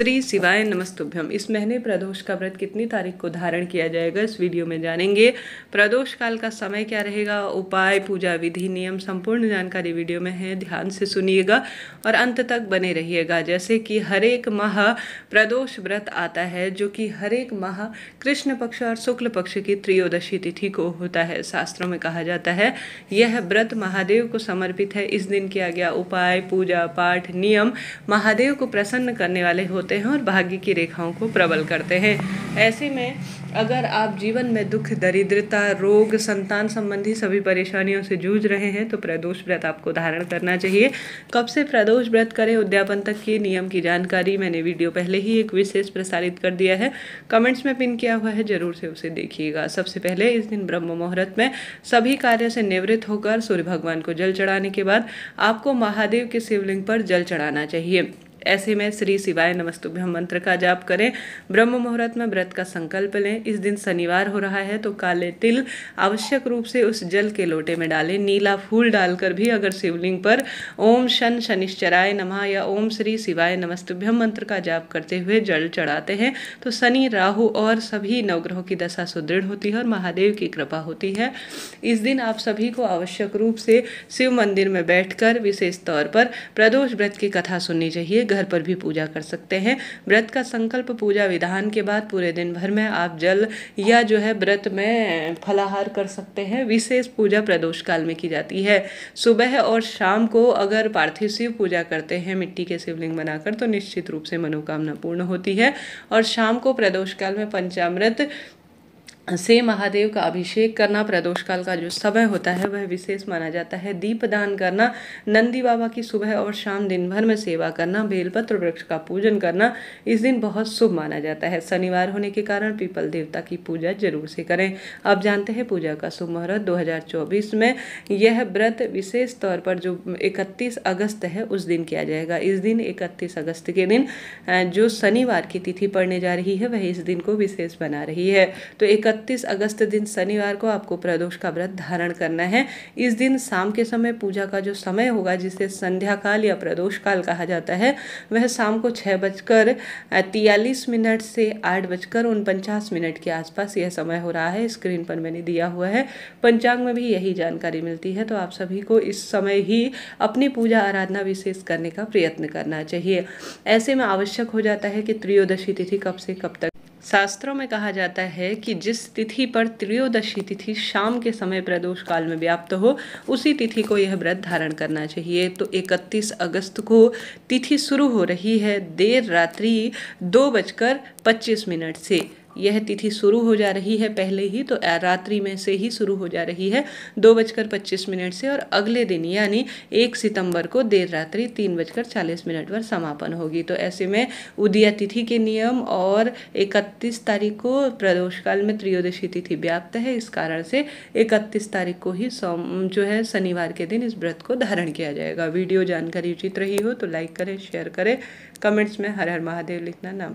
श्री शिवाय नमस्तुभ्यम इस महीने प्रदोष का व्रत कितनी तारीख को धारण किया जाएगा इस वीडियो में जानेंगे प्रदोष काल का समय क्या रहेगा उपाय पूजा विधि नियम संपूर्ण जानकारी वीडियो में है ध्यान से सुनिएगा और अंत तक बने रहिएगा जैसे कि हरेक माह प्रदोष व्रत आता है जो कि हरेक माह कृष्ण पक्ष और शुक्ल पक्ष की त्रियोदशी तिथि को होता है शास्त्रों में कहा जाता है यह व्रत महादेव को समर्पित है इस दिन किया गया उपाय पूजा पाठ नियम महादेव को प्रसन्न करने वाले होते होते हैं और भाग्य की रेखाओं को प्रबल करते हैं ऐसे में अगर आप जीवन में दुख दरिद्रता रोग संतान संबंधी सभी परेशानियों से जूझ रहे हैं तो प्रदोष व्रत आपको धारण करना चाहिए कब से प्रदोष व्रत करें उद्यापन तक के नियम की जानकारी मैंने वीडियो पहले ही एक विशेष प्रसारित कर दिया है कमेंट्स में पिन किया हुआ है ज़रूर से उसे देखिएगा सबसे पहले इस दिन ब्रह्म मुहूर्त में सभी कार्य से निवृत्त होकर सूर्य भगवान को जल चढ़ाने के बाद आपको महादेव के शिवलिंग पर जल चढ़ाना चाहिए ऐसे में श्री शिवाय नमस्तुभ्यम मंत्र का जाप करें ब्रह्म मुहूर्त में व्रत का संकल्प लें इस दिन शनिवार हो रहा है तो काले तिल आवश्यक रूप से उस जल के लोटे में डालें नीला फूल डालकर भी अगर शिवलिंग पर ओम शन शनिश्चराय नमः या ओम श्री शिवाय नमस्तुभ्यम मंत्र का जाप करते हुए जल चढ़ाते हैं तो शनि राहु और सभी नवग्रहों की दशा सुदृढ़ होती है और महादेव की कृपा होती है इस दिन आप सभी को आवश्यक रूप से शिव मंदिर में बैठकर विशेष तौर पर प्रदोष व्रत की कथा सुननी चाहिए घर पर भी पूजा कर सकते हैं व्रत का संकल्प पूजा विधान के बाद पूरे दिन भर में आप जल या जो है व्रत में फलाहार कर सकते हैं विशेष पूजा प्रदोष काल में की जाती है सुबह और शाम को अगर पार्थिव शिव पूजा करते हैं मिट्टी के शिवलिंग बनाकर तो निश्चित रूप से मनोकामना पूर्ण होती है और शाम को प्रदोष काल में पंचामृत से महादेव का अभिषेक करना प्रदोष काल का जो समय होता है वह विशेष माना जाता है दीपदान करना नंदी बाबा की सुबह और शाम दिन भर में सेवा करना बेलपत्र वृक्ष का पूजन करना इस दिन बहुत शुभ माना जाता है शनिवार होने के कारण पीपल देवता की पूजा जरूर से करें अब जानते हैं पूजा का शुभ मुहूर्त दो में यह व्रत विशेष तौर पर जो इकतीस अगस्त है उस दिन किया जाएगा इस दिन इकतीस अगस्त के दिन जो शनिवार की तिथि पड़ने जा रही है वह इस दिन को विशेष बना रही है तो एक इकतीस अगस्त दिन शनिवार को आपको प्रदोष का व्रत धारण करना है इस दिन शाम के समय पूजा का जो समय होगा जिसे संध्या काल या प्रदोष काल कहा जाता है वह शाम को छः बजकर तियालीस मिनट से आठ बजकर उनपचास मिनट के आसपास यह समय हो रहा है स्क्रीन पर मैंने दिया हुआ है पंचांग में भी यही जानकारी मिलती है तो आप सभी को इस समय ही अपनी पूजा आराधना विशेष करने का प्रयत्न करना चाहिए ऐसे में आवश्यक हो जाता है कि त्रयोदशी तिथि कब से कब तक शास्त्रों में कहा जाता है कि जिस तिथि पर त्रियोदशी तिथि शाम के समय प्रदोष काल में व्याप्त हो उसी तिथि को यह व्रत धारण करना चाहिए तो 31 अगस्त को तिथि शुरू हो रही है देर रात्रि दो बजकर पच्चीस मिनट से यह तिथि शुरू हो जा रही है पहले ही तो रात्रि में से ही शुरू हो जा रही है दो बजकर पच्चीस मिनट से और अगले दिन यानी एक सितंबर को देर रात्रि तीन बजकर चालीस मिनट पर समापन होगी तो ऐसे में उदिया तिथि के नियम और इकतीस तारीख को प्रदोष काल में त्रयोदशी तिथि व्याप्त है इस कारण से इकतीस तारीख को ही जो है शनिवार के दिन इस व्रत को धारण किया जाएगा वीडियो जानकारी उचित रही हो तो लाइक करें शेयर करें कमेंट्स में हर हर महादेव लिखना नाम